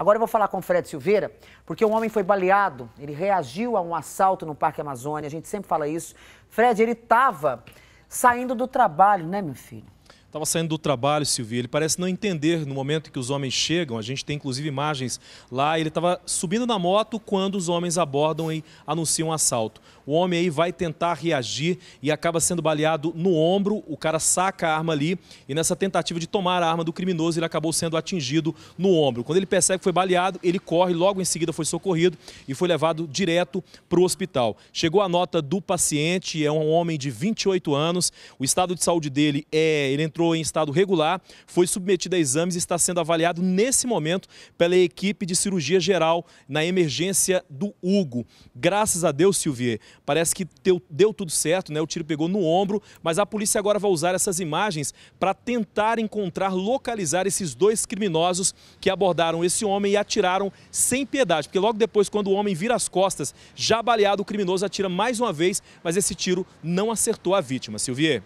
Agora eu vou falar com o Fred Silveira, porque um homem foi baleado, ele reagiu a um assalto no Parque Amazônia, a gente sempre fala isso. Fred, ele estava saindo do trabalho, né, meu filho? Estava saindo do trabalho, Silvia. Ele parece não entender no momento que os homens chegam. A gente tem inclusive imagens lá. Ele estava subindo na moto quando os homens abordam e anunciam um assalto. O homem aí vai tentar reagir e acaba sendo baleado no ombro. O cara saca a arma ali e nessa tentativa de tomar a arma do criminoso, ele acabou sendo atingido no ombro. Quando ele percebe que foi baleado, ele corre. Logo em seguida foi socorrido e foi levado direto para o hospital. Chegou a nota do paciente, é um homem de 28 anos. O estado de saúde dele é. Ele entrou entrou em estado regular, foi submetido a exames e está sendo avaliado nesse momento pela equipe de cirurgia geral na emergência do Hugo. Graças a Deus, Silvier, parece que deu, deu tudo certo, né? O tiro pegou no ombro, mas a polícia agora vai usar essas imagens para tentar encontrar, localizar esses dois criminosos que abordaram esse homem e atiraram sem piedade, porque logo depois, quando o homem vira as costas, já baleado, o criminoso atira mais uma vez, mas esse tiro não acertou a vítima. Silvier.